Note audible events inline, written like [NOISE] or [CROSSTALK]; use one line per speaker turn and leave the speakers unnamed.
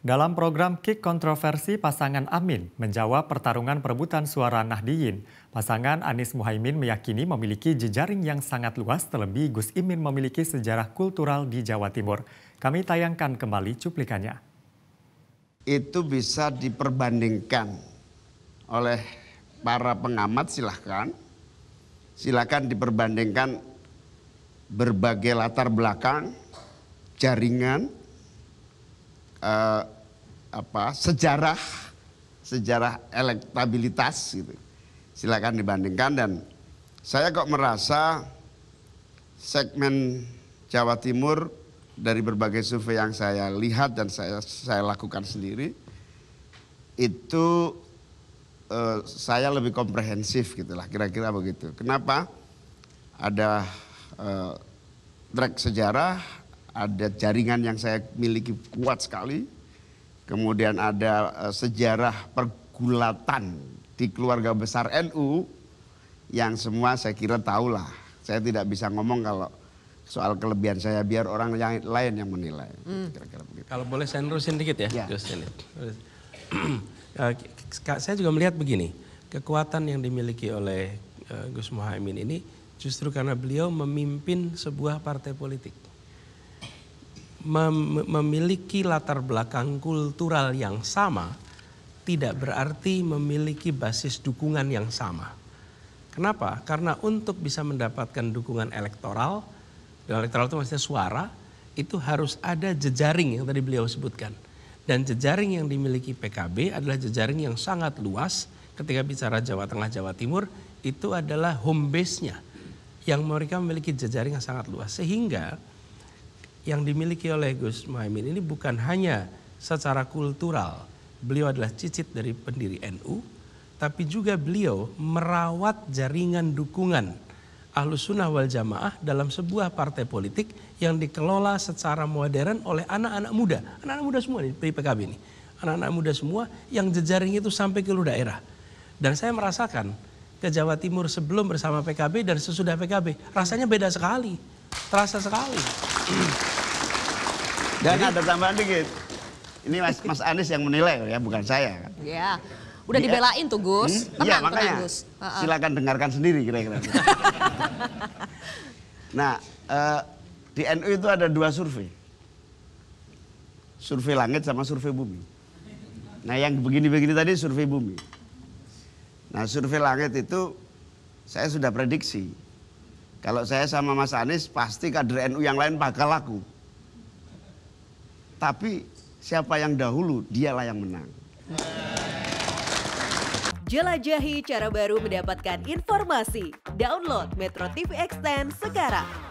Dalam program Kick Kontroversi, pasangan Amin menjawab pertarungan perebutan suara Nahdiyin. Pasangan Anies Muhaimin meyakini memiliki jejaring yang sangat luas terlebih Gus Imin memiliki sejarah kultural di Jawa Timur. Kami tayangkan kembali cuplikannya. Itu bisa diperbandingkan oleh para pengamat silahkan. Silahkan diperbandingkan berbagai latar belakang, jaringan, uh, apa sejarah sejarah elektabilitas gitu. Silakan dibandingkan dan saya kok merasa segmen Jawa Timur dari berbagai survei yang saya lihat dan saya saya lakukan sendiri itu uh, saya lebih komprehensif gitulah kira-kira begitu. Kenapa? Ada uh, track sejarah, ada jaringan yang saya miliki kuat sekali. Kemudian ada eh, sejarah pergulatan di keluarga besar NU yang semua saya kira tahulah. Saya tidak bisa ngomong kalau soal kelebihan saya biar orang yang lain yang menilai.
Hmm. Kira -kira Kalau boleh saya nerusin dikit ya, ya. Gus eh, saya juga melihat begini, kekuatan yang dimiliki oleh eh, Gus Muhaimin ini justru karena beliau memimpin sebuah partai politik mem memiliki latar belakang kultural yang sama tidak berarti memiliki basis dukungan yang sama. Kenapa? Karena untuk bisa mendapatkan dukungan elektoral, elektoral itu maksudnya suara, itu harus ada jejaring yang tadi beliau sebutkan. Dan jejaring yang dimiliki PKB adalah jejaring yang sangat luas ketika bicara Jawa Tengah, Jawa Timur, itu adalah home base-nya. Yang mereka memiliki jejaring yang sangat luas. Sehingga yang dimiliki oleh Gus Muhaymin ini bukan hanya secara kultural. Beliau adalah cicit dari pendiri NU, tapi juga beliau merawat jaringan dukungan Ahlus Sunnah wal Jamaah dalam sebuah partai politik yang dikelola secara modern oleh anak-anak muda. Anak-anak muda semua di PKB ini. Anak-anak muda semua yang jejaring itu sampai ke luar daerah. Dan saya merasakan ke Jawa Timur sebelum bersama PKB dan sesudah PKB. Rasanya beda sekali.
Terasa sekali. [CLEARS THROAT] Dan Jadi, ada tambahan dikit. Ini Mas, [LAUGHS] Mas Anies yang menilai oh ya, bukan saya ya Iya.
Udah dibelain tuh Gus. Hmm? Tenang, iya, makanya, Gus. Silakan
dengarkan sendiri kira-kira. [LAUGHS] nah, uh, di NU itu ada dua survei. Survei langit sama survei bumi. Nah, yang begini-begini tadi survei bumi. Nah, survei langit itu saya sudah prediksi. Kalau saya sama Mas Anies pasti kader NU yang lain bakal laku. Tapi siapa yang dahulu, dialah yang menang. Jelajahi cara baru mendapatkan informasi. Download Metro TV Extend sekarang.